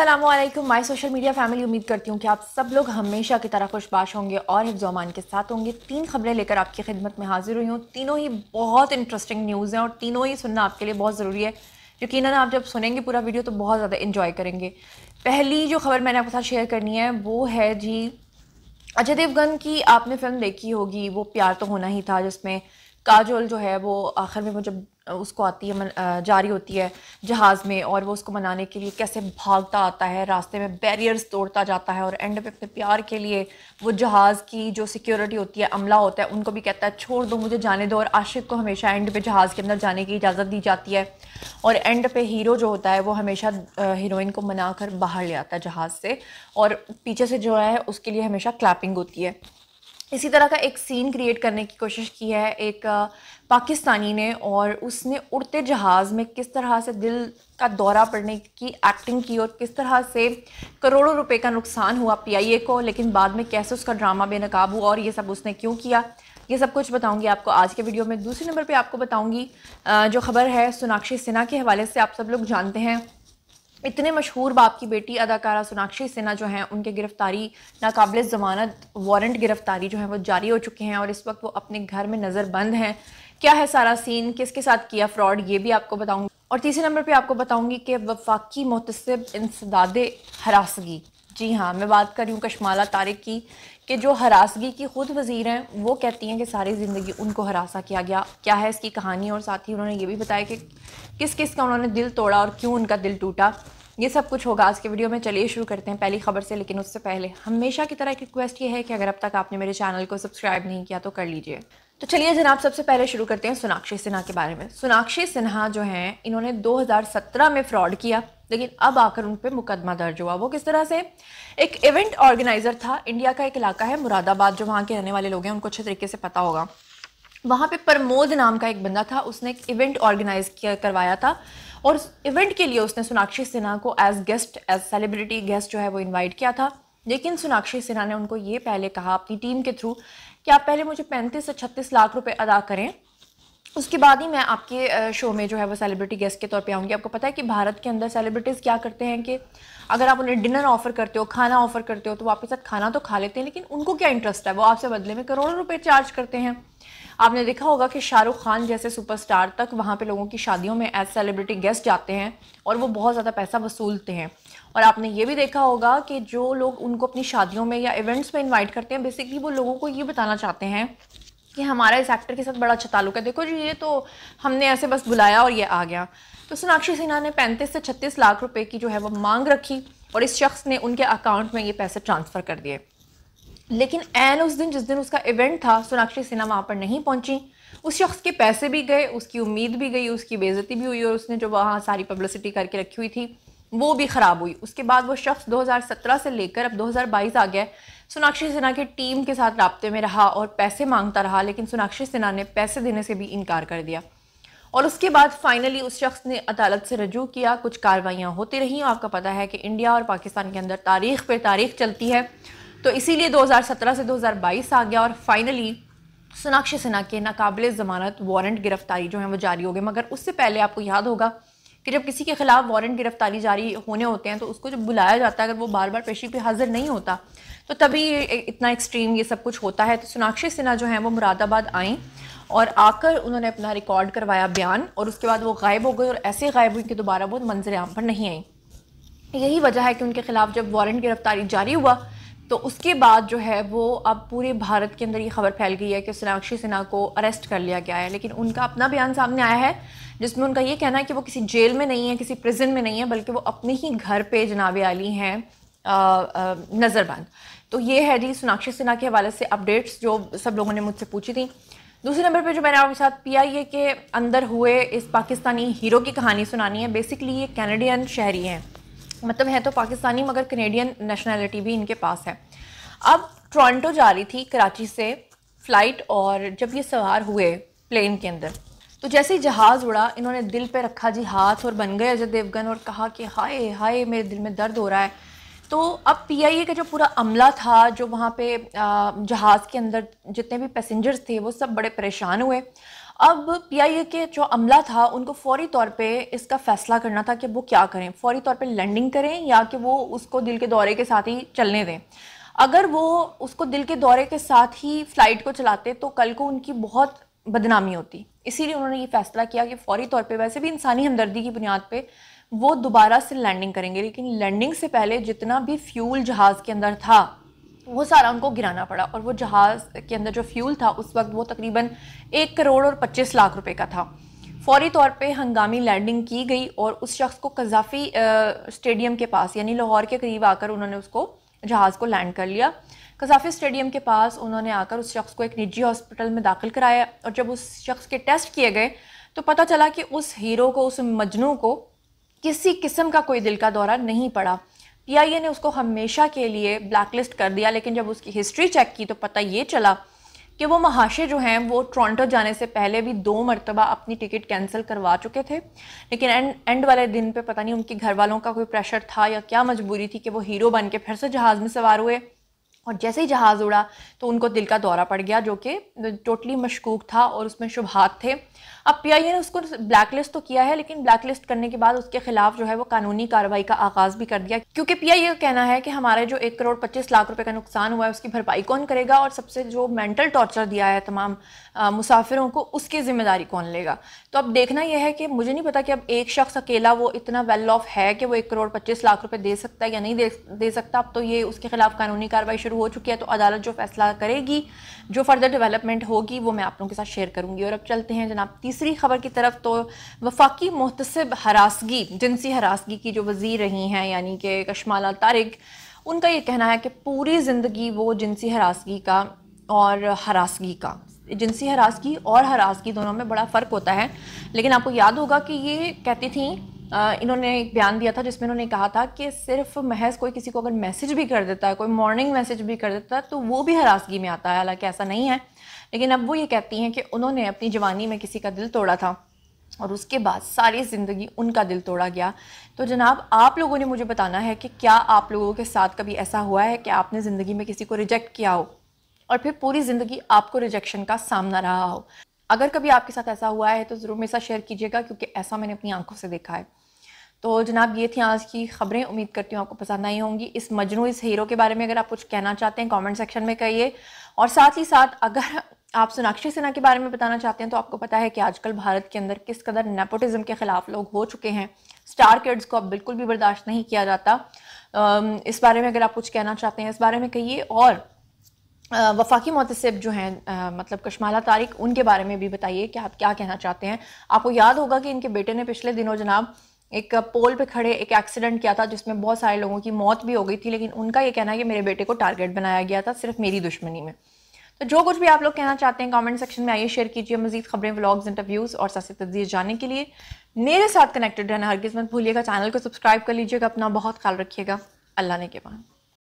Aslam my social media family उम्मीद करती हूँ कि आप सब लोग हमेशा की तरह खुशबाश होंगे और हिफ्जमान के साथ होंगे तीन खबरें लेकर आपकी खिदमत में हाजिर हुई हूँ तीनों ही बहुत इंटरेस्टिंग न्यूज़ हैं और तीनों ही सुनना आपके लिए बहुत ज़रूरी है यकीन आप जब सुनेंगे पूरा वीडियो तो बहुत ज़्यादा इन्जॉय करेंगे पहली जो खबर मैंने आपके साथ शेयर करनी है वो है जी अजय देवगन की आपने फिल्म देखी होगी वो प्यार तो होना ही था जिसमें काजोल जो है वो आखिर में मुझे उसको आती है जारी होती है जहाज़ में और वो उसको मनाने के लिए कैसे भागता आता है रास्ते में बैरियर्स तोड़ता जाता है और एंड पे अपने प्यार के लिए वो जहाज़ की जो सिक्योरिटी होती है अमला होता है उनको भी कहता है छोड़ दो मुझे जाने दो और आशिक को हमेशा एंड पे जहाज़ के अंदर जाने की इजाज़त दी जाती है और एंड पे हीरो जो होता है वो हमेशा हीरोइन को मना कर बाहर ले आता है जहाज़ से और पीछे से जो है उसके लिए हमेशा क्लैपिंग होती है इसी तरह का एक सीन क्रिएट करने की कोशिश की है एक पाकिस्तानी ने और उसने उड़ते जहाज़ में किस तरह से दिल का दौरा पड़ने की एक्टिंग की और किस तरह से करोड़ों रुपए का नुकसान हुआ पीआईए को लेकिन बाद में कैसे उसका ड्रामा बेनकाब हुआ और ये सब उसने क्यों किया ये सब कुछ बताऊंगी आपको आज के वीडियो में दूसरे नंबर पर आपको बताऊँगी जो खबर है सोनाक्षी सिन्हा के हवाले से आप सब लोग जानते हैं इतने मशहूर बाप की बेटी अदाकारा सोनाक्षी सिन्हा जो हैं उनके गिरफ्तारी नाकबिल ज़मानत वारंट गिरफ्तारी जो है वो जारी हो चुके हैं और इस वक्त वो अपने घर में नज़रबंद हैं क्या है सारा सीन किसके साथ किया फ्रॉड ये भी आपको बताऊंगी और तीसरे नंबर पर आपको बताऊंगी कि वफाकी मुतसब इंसदाद हरासगी जी हाँ मैं बात कर रही हूँ कशमाला तारिक की कि जो हरासगी की ख़ुद वज़ीर हैं वो कहती हैं कि सारी ज़िंदगी उनको हरासा किया गया क्या है इसकी कहानी और साथ ही उन्होंने ये भी बताया कि किस किस का उन्होंने दिल तोड़ा और क्यों उनका दिल टूटा ये सब कुछ होगा आज के वीडियो में चलिए शुरू करते हैं पहली खबर से लेकिन उससे पहले हमेशा की तरह एक रिक्वेस्ट ये है कि अगर अब तक आपने मेरे चैनल को सब्सक्राइब नहीं किया तो कर लीजिए तो चलिए जनाब सबसे पहले शुरू करते हैं सोनाक्षी सिन्हा के बारे में सोनाक्षी सिन्हा जो हैं इन्होंने 2017 में फ्रॉड किया लेकिन अब आकर उन पर मुकदमा दर्ज हुआ वो किस तरह से एक इवेंट ऑर्गेनाइज़र था इंडिया का एक इलाका है मुरादाबाद जो वहाँ के रहने वाले लोग हैं उनको अच्छे तरीके से पता होगा वहाँ पे प्रमोद नाम का एक बंदा था उसने एक इवेंट ऑर्गेनाइज किया करवाया था और इवेंट के लिए उसने सोनाक्षी सिन्हा को as guest as celebrity guest जो है वो इनवाइट किया था लेकिन सोनाक्षी सिन्हा ने उनको ये पहले कहा अपनी टीम के थ्रू कि आप पहले मुझे पैंतीस से छत्तीस लाख रुपये अदा करें उसके बाद ही मैं आपके शो में जो है वो सेलिब्रिटी गेस्ट के तौर पे आऊँगी आपको पता है कि भारत के अंदर सेलिब्रिटीज़ क्या करते हैं कि अगर आप उन्हें डिनर ऑफर करते हो खाना ऑफर करते हो तो वो आपके साथ खाना तो खा लेते हैं लेकिन उनको क्या इंटरेस्ट है वो आपसे बदले में करोड़ों रुपये चार्ज करते हैं आपने देखा होगा कि शाहरुख खान जैसे सुपरस्टार तक वहाँ पे लोगों की शादियों में एज सेलिब्रिटी गेस्ट जाते हैं और वो बहुत ज़्यादा पैसा वसूलते हैं और आपने ये भी देखा होगा कि जो लोग उनको अपनी शादियों में या इवेंट्स में इन्वाइट करते हैं बेसिकली वो लोगों को ये बताना चाहते हैं कि हमारा इस एक्टर के साथ बड़ा अच्छा ताल्लुक है देखो जी ये तो हमने ऐसे बस बुलाया और ये आ गया तो सोनाक्षी सिन्हा ने पैंतीस से छत्तीस लाख रुपये की जो है वो मांग रखी और इस शख्स ने उनके अकाउंट में ये पैसे ट्रांसफ़र कर दिए लेकिन एन उस दिन जिस दिन उसका इवेंट था सोनाक्षी सिन्हा वहाँ पर नहीं पहुँची उस शख्स के पैसे भी गए उसकी उम्मीद भी गई उसकी बेज़ती भी हुई और उसने जो वहाँ सारी पब्लिसिटी करके रखी हुई थी वो भी ख़राब हुई उसके बाद वो शख्स 2017 से लेकर अब 2022 आ गया सोनाक्षी सिन्हा की टीम के साथ रबते में रहा और पैसे मांगता रहा लेकिन सोनाक्षी सिन्हा ने पैसे देने से भी इनकार कर दिया और उसके बाद फाइनली उस शख्स ने अदालत से रजू किया कुछ कार्रवाइयाँ होती रहीं आपका पता है कि इंडिया और पाकिस्तान के अंदर तारीख पर तारीख चलती है तो इसीलिए 2017 से 2022 आ गया और फाइनली सोनाक्षी सिन्हा के नाकबिल ज़मानत वारंट गिरफ्तारी जो है वो जारी हो गए मगर उससे पहले आपको याद होगा कि जब किसी के खिलाफ वारंट गिरफ्तारी जारी होने होते हैं तो उसको जब बुलाया जाता है अगर वो बार बार पेशी पे हाजिर नहीं होता तो तभी इतना एक्सट्रीम ये सब कुछ होता है तो सोनाक्षी सिन्हा जो है वो मुरादाबाद आई और आकर उन्होंने अपना रिकॉर्ड करवाया बयान और उसके बाद वो गायब हो गए और ऐसे गायब हुई कि दोबारा वो मंजर आम पर नहीं आई यही वजह है कि उनके खिलाफ जब वारंट गिरफ्तारी जारी हुआ तो उसके बाद जो है वो अब पूरे भारत के अंदर ये खबर फैल गई है कि सोनाक्षी सिन्हा को अरेस्ट कर लिया गया है लेकिन उनका अपना बयान सामने आया है जिसमें उनका ये कहना है कि वो किसी जेल में नहीं है किसी प्रिजन में नहीं है बल्कि वो अपने ही घर पे जनाब आली हैं नज़रबंद तो ये है जी सोनाक्षी सिन्हा के हवाले से अपडेट्स जो सब लोगों ने मुझसे पूछी थी दूसरे नंबर पर जो मैंने आपके साथ ये के अंदर हुए इस पाकिस्तानी हीरो की कहानी सुनानी है बेसिकली ये कैनेडियन शहरी हैं मतलब है तो पाकिस्तानी मगर कनेडियन नेशनैलिटी भी इनके पास है अब टोरंटो जा रही थी कराची से फ़्लाइट और जब ये सवार हुए प्लेन के अंदर तो जैसे ही जहाज़ उड़ा इन्होंने दिल पे रखा जी हाथ और बन गए अजय देवगन और कहा कि हाय हाय मेरे दिल में दर्द हो रहा है तो अब पीआईए का जो पूरा अमला था जो वहाँ पे जहाज़ के अंदर जितने भी पैसेंजर्स थे वो सब बड़े परेशान हुए अब पीआईए के जो अमला था उनको फौरी तौर पे इसका फैसला करना था कि वो क्या करें फौरी तौर पे लैंडिंग करें या कि वो उसको दिल के दौरे के साथ ही चलने दें अगर वो उसको दिल के दौरे के साथ ही फ्लाइट को चलाते तो कल को उनकी बहुत बदनामी होती इसीलिए उन्होंने ये फैसला किया कि फौरी तौर पे वैसे भी इंसानी हमदर्दी की बुनियाद पे वो दोबारा से लैंडिंग करेंगे लेकिन लैंडिंग से पहले जितना भी फ्यूल जहाज़ के अंदर था वो सारा उनको गिराना पड़ा और वो जहाज़ के अंदर जो फ्यूल था उस वक्त वो तकरीबन एक करोड़ और पच्चीस लाख रुपए का था फौरी तौर पे हंगामी लैंडिंग की गई और उस शख्स को कजाफी स्टेडियम के पास यानी लाहौर के करीब आकर उन्होंने उसको जहाज़ को लैंड कर लिया कजाफी स्टेडियम के पास उन्होंने आकर उस शख्स को एक निजी हॉस्पिटल में दाखिल कराया और जब उस शख्स के टेस्ट किए गए तो पता चला कि उस हीरो को उस मजनू को किसी किस्म का कोई दिल का दौरा नहीं पड़ा पी ने उसको हमेशा के लिए ब्लैकलिस्ट कर दिया लेकिन जब उसकी हिस्ट्री चेक की तो पता ये चला कि वो महाशे जो हैं वो टोरंटो जाने से पहले भी दो मरतबा अपनी टिकट कैंसिल करवा चुके थे लेकिन एंड एंड वाले दिन पे पता नहीं उनके घर वालों का कोई प्रेशर था या क्या मजबूरी थी कि वो हीरो बन के फिर से जहाज़ में सवार हुए और जैसे ही जहाज़ उड़ा तो उनको दिल का दौरा पड़ गया जो कि टोटली मशकूक था और उसमें शुभहात थे अब पी ने उसको ब्लैक लिस्ट तो किया है लेकिन ब्लैक लिस्ट करने के बाद उसके खिलाफ जो है वो कानूनी कार्रवाई का आगाज़ भी कर दिया क्योंकि पी आई कहना है कि हमारे जो एक करोड़ पच्चीस लाख रुपए का नुकसान हुआ है उसकी भरपाई कौन करेगा और सबसे जो मेंटल टॉर्चर दिया है तमाम आ, मुसाफिरों को उसकी जिम्मेदारी कौन लेगा तो अब देखना यह है कि मुझे नहीं पता कि अब एक शख्स अकेला वो इतना वेल ऑफ है कि वो एक करोड़ पच्चीस लाख रुपये दे सकता है या नहीं दे सकता अब तो ये उसके खिलाफ कानूनी कार्रवाई शुरू हो चुकी है तो अदालत जो फैसला करेगी जो फर्दर डेवलपमेंट होगी वो मैं आप लोगों के साथ शेयर करूंगी और अब चलते हैं जनाब तीसरी खबर की तरफ तो वफाकी मोहतसब हरासगी जिनसी हरासगी की जो वजीर रही हैं यानी कि कशमाला तारिक उनका ये कहना है कि पूरी ज़िंदगी वो जिनसी हरासगी का और हरासगी का जिनसी हरासगी और हरासगी दोनों में बड़ा फ़र्क होता है लेकिन आपको याद होगा कि ये कहती थी इन्होंने एक बयान दिया था जिसमें इन्होंने कहा था कि सिर्फ महज कोई किसी को अगर मैसेज भी कर देता है कोई मॉर्निंग मैसेज भी कर देता है तो वो भी हरासगी में आता है हालांकि ऐसा नहीं है लेकिन अब वो ये कहती हैं कि उन्होंने अपनी जवानी में किसी का दिल तोड़ा था और उसके बाद सारी ज़िंदगी उनका दिल तोड़ा गया तो जनाब आप लोगों ने मुझे बताना है कि क्या आप लोगों के साथ कभी ऐसा हुआ है कि आपने ज़िंदगी में किसी को रिजेक्ट किया हो और फिर पूरी ज़िंदगी आपको रिजेक्शन का सामना रहा हो अगर कभी आपके साथ ऐसा हुआ है तो ज़रूर मेरे साथ शेयर कीजिएगा क्योंकि ऐसा मैंने अपनी आंखों से देखा है तो जनाब ये थी आज की खबरें उम्मीद करती हूँ आपको पसंद आई होंगी इस मजनू इस हीरो के बारे में अगर आप कुछ कहना चाहते हैं कमेंट सेक्शन में कहिए और साथ ही साथ अगर आप सोनाक्षी सिन्हा के बारे में बताना चाहते हैं तो आपको पता है कि आजकल भारत के अंदर किस कदर नेपोटिज्म के ख़िलाफ़ लोग हो चुके हैं स्टार किड्स को अब बिल्कुल भी बर्दाश्त नहीं किया जाता इस बारे में अगर आप कुछ कहना चाहते हैं इस बारे में कहिए और वफाकी मुतसब जो हैं मतलब कशमाला तारिक उनके बारे में भी बताइए कि आप क्या कहना चाहते हैं आपको याद होगा कि इनके बेटे ने पिछले दिनों जनाब एक पोल पे खड़े एक एक्सीडेंट किया था जिसमें बहुत सारे लोगों की मौत भी हो गई थी लेकिन उनका ये कहना है कि मेरे बेटे को टारगेट बनाया गया था सिर्फ मेरी दुश्मनी में तो जो कुछ भी आप लोग कहना चाहते हैं कमेंट सेक्शन में आइए शेयर कीजिए मजीद खबरें व्लॉग्स इंटरव्यूज़ और सस्ती तजी जानने के लिए मेरे साथ कनेक्टेड रहना हर किस्मत भूलिएगा चैनल को सब्सक्राइब कर लीजिएगा अपना बहुत ख्याल रखिएगा अल्लाह ने के बाद